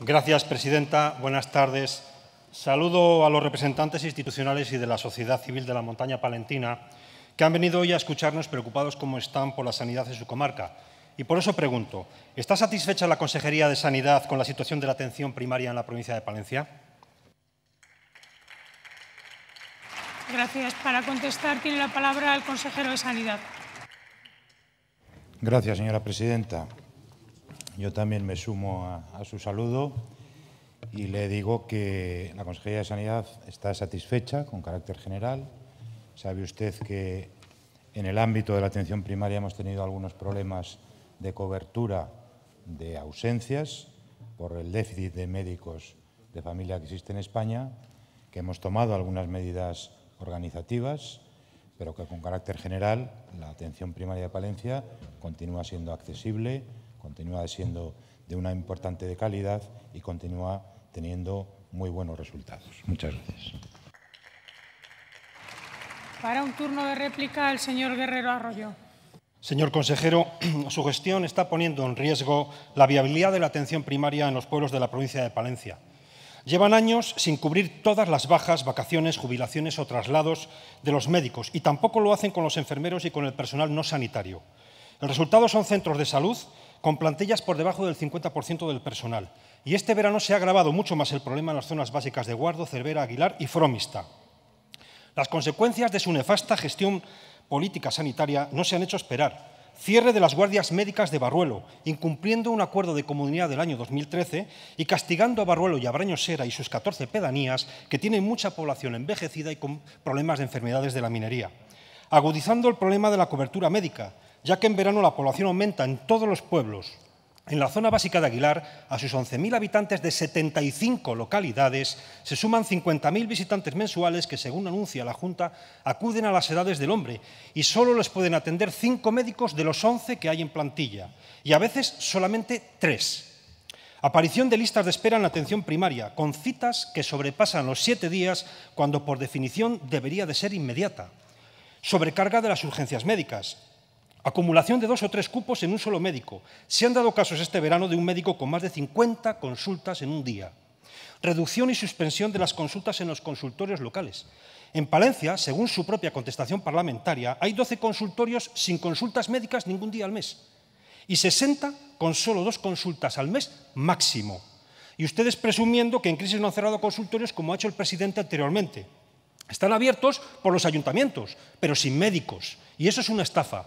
Gracias, presidenta. Buenas tardes. Saludo a los representantes institucionales y de la sociedad civil de la montaña palentina que han venido hoy a escucharnos preocupados como están por la sanidad de su comarca. Y por eso pregunto, ¿está satisfecha la Consejería de Sanidad con la situación de la atención primaria en la provincia de Palencia? Gracias. Para contestar tiene la palabra el consejero de Sanidad. Gracias, señora presidenta. Yo también me sumo a, su saludo y le digo que la Consejería de Sanidad está satisfecha con carácter general. Sabe usted que en el ámbito de la atención primaria hemos tenido algunos problemas de cobertura de ausencias por el déficit de médicos de familia que existe en España, que hemos tomado algunas medidas organizativas, pero que con carácter general la atención primaria de Palencia continúa siendo accesible continúa siendo de una importante calidad y continúa teniendo muy buenos resultados. Muchas gracias. Para un turno de réplica, el señor Guerrero Arroyo. Señor consejero, su gestión está poniendo en riesgo la viabilidad de la atención primaria en los pueblos de la provincia de Palencia. Llevan años sin cubrir todas las bajas, vacaciones, jubilaciones o traslados de los médicos y tampoco lo hacen con los enfermeros y con el personal no sanitario. El resultado son centros de salud con plantillas por debajo del 50% del personal. Y este verano se ha agravado mucho más el problema en las zonas básicas de Guardo, Cervera, Aguilar y Fromista. Las consecuencias de su nefasta gestión política sanitaria no se han hecho esperar. Cierre de las guardias médicas de Barruelo, incumpliendo un acuerdo de comunidad del año 2013 y castigando a Barruelo y a Brañosera y sus 14 pedanías, que tienen mucha población envejecida y con problemas de enfermedades de la minería agudizando el problema de la cobertura médica, ya que en verano la población aumenta en todos los pueblos. En la zona básica de Aguilar, a sus 11.000 habitantes de 75 localidades, se suman 50.000 visitantes mensuales que, según anuncia la Junta, acuden a las edades del hombre y solo les pueden atender cinco médicos de los 11 que hay en plantilla, y a veces solamente tres. Aparición de listas de espera en la atención primaria, con citas que sobrepasan los siete días cuando por definición debería de ser inmediata. Sobrecarga de las urgencias médicas. Acumulación de dos o tres cupos en un solo médico. Se han dado casos este verano de un médico con más de 50 consultas en un día. Reducción y suspensión de las consultas en los consultorios locales. En Palencia, según su propia contestación parlamentaria, hay 12 consultorios sin consultas médicas ningún día al mes y 60 con solo dos consultas al mes máximo. Y ustedes presumiendo que en crisis no han cerrado consultorios como ha hecho el presidente anteriormente. Están abiertos por los ayuntamientos, pero sin médicos. Y eso es una estafa.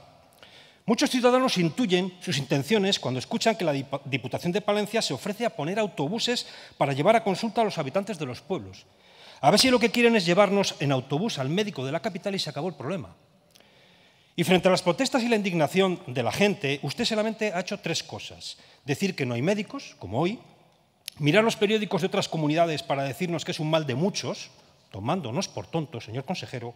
Muchos ciudadanos intuyen sus intenciones cuando escuchan que la Diputación de Palencia se ofrece a poner autobuses para llevar a consulta a los habitantes de los pueblos. A ver si lo que quieren es llevarnos en autobús al médico de la capital y se acabó el problema. Y frente a las protestas y la indignación de la gente, usted solamente ha hecho tres cosas. Decir que no hay médicos, como hoy, mirar los periódicos de otras comunidades para decirnos que es un mal de muchos, tomándonos por tontos, señor consejero,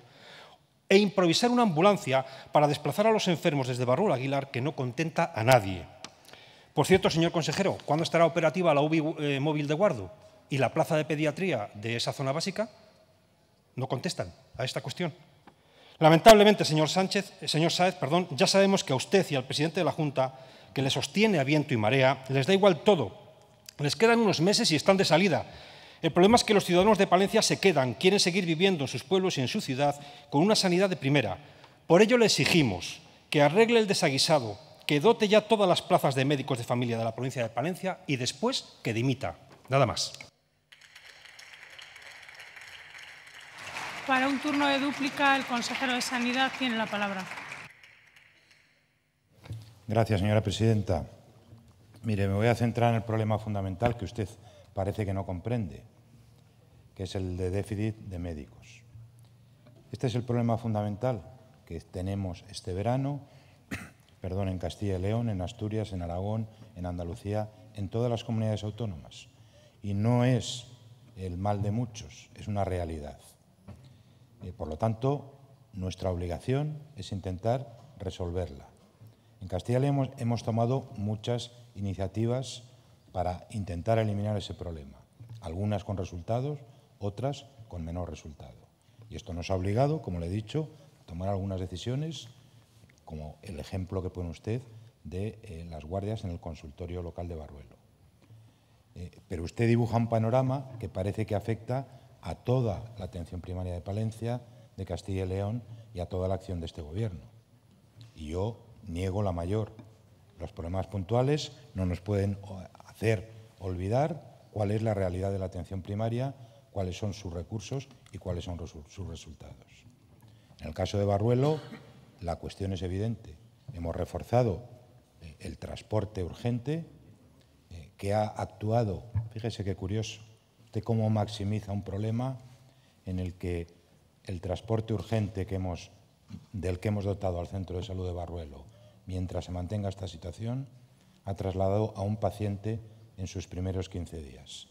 e improvisar una ambulancia para desplazar a los enfermos desde Barrul Aguilar, que no contenta a nadie. Por cierto, señor consejero, ¿cuándo estará operativa la UBI eh, móvil de Guardo y la plaza de pediatría de esa zona básica? No contestan a esta cuestión. Lamentablemente, señor, Sánchez, eh, señor Sáez, perdón, ya sabemos que a usted y al presidente de la Junta, que le sostiene a viento y marea, les da igual todo. Les quedan unos meses y están de salida, el problema es que los ciudadanos de Palencia se quedan, quieren seguir viviendo en sus pueblos y en su ciudad con una sanidad de primera. Por ello le exigimos que arregle el desaguisado, que dote ya todas las plazas de médicos de familia de la provincia de Palencia y después que dimita. Nada más. Para un turno de dúplica, el consejero de Sanidad tiene la palabra. Gracias, señora presidenta. Mire, me voy a centrar en el problema fundamental que usted parece que no comprende que es el de déficit de médicos. Este es el problema fundamental que tenemos este verano, perdón, en Castilla y León, en Asturias, en Aragón, en Andalucía, en todas las comunidades autónomas. Y no es el mal de muchos, es una realidad. Eh, por lo tanto, nuestra obligación es intentar resolverla. En Castilla y León hemos tomado muchas iniciativas para intentar eliminar ese problema, algunas con resultados, otras con menor resultado. Y esto nos ha obligado, como le he dicho, a tomar algunas decisiones, como el ejemplo que pone usted de eh, las guardias en el consultorio local de Barruelo. Eh, pero usted dibuja un panorama que parece que afecta a toda la atención primaria de Palencia, de Castilla y León y a toda la acción de este Gobierno. Y yo niego la mayor. Los problemas puntuales no nos pueden hacer olvidar cuál es la realidad de la atención primaria cuáles son sus recursos y cuáles son sus resultados. En el caso de Barruelo, la cuestión es evidente. Hemos reforzado eh, el transporte urgente, eh, que ha actuado, fíjese qué curioso, de cómo maximiza un problema en el que el transporte urgente del que hemos dotado al Centro de Salud de Barruelo, mientras se mantenga esta situación, ha trasladado a un paciente en sus primeros 15 días.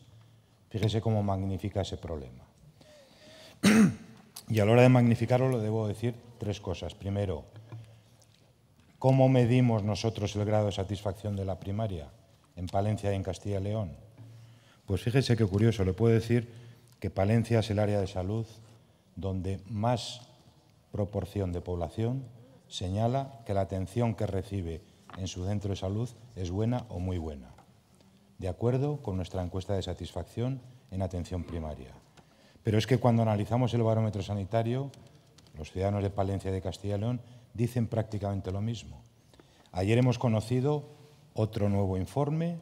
Fíjese cómo magnifica ese problema. Y a la hora de magnificarlo le debo decir tres cosas. Primero, ¿cómo medimos nosotros el grado de satisfacción de la primaria en Palencia y en Castilla y León? Pues fíjese qué curioso, le puedo decir que Palencia es el área de salud donde más proporción de población señala que la atención que recibe en su centro de salud es buena o muy buena de acuerdo con nuestra encuesta de satisfacción en atención primaria. Pero es que cuando analizamos el barómetro sanitario, los ciudadanos de Palencia y de Castilla y León dicen prácticamente lo mismo. Ayer hemos conocido otro nuevo informe,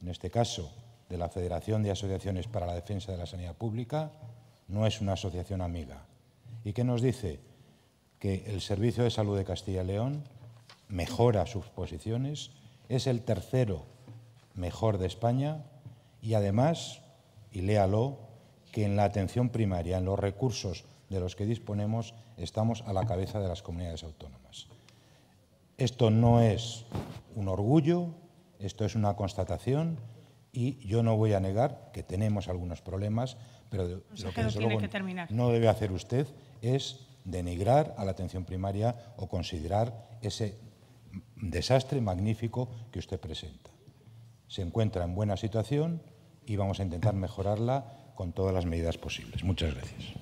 en este caso de la Federación de Asociaciones para la Defensa de la Sanidad Pública, no es una asociación amiga. ¿Y qué nos dice? Que el Servicio de Salud de Castilla y León mejora sus posiciones, es el tercero mejor de España y además, y léalo, que en la atención primaria, en los recursos de los que disponemos, estamos a la cabeza de las comunidades autónomas. Esto no es un orgullo, esto es una constatación y yo no voy a negar que tenemos algunos problemas, pero lo que no debe hacer usted es denigrar a la atención primaria o considerar ese desastre magnífico que usted presenta se encuentra en buena situación y vamos a intentar mejorarla con todas las medidas posibles. Muchas gracias.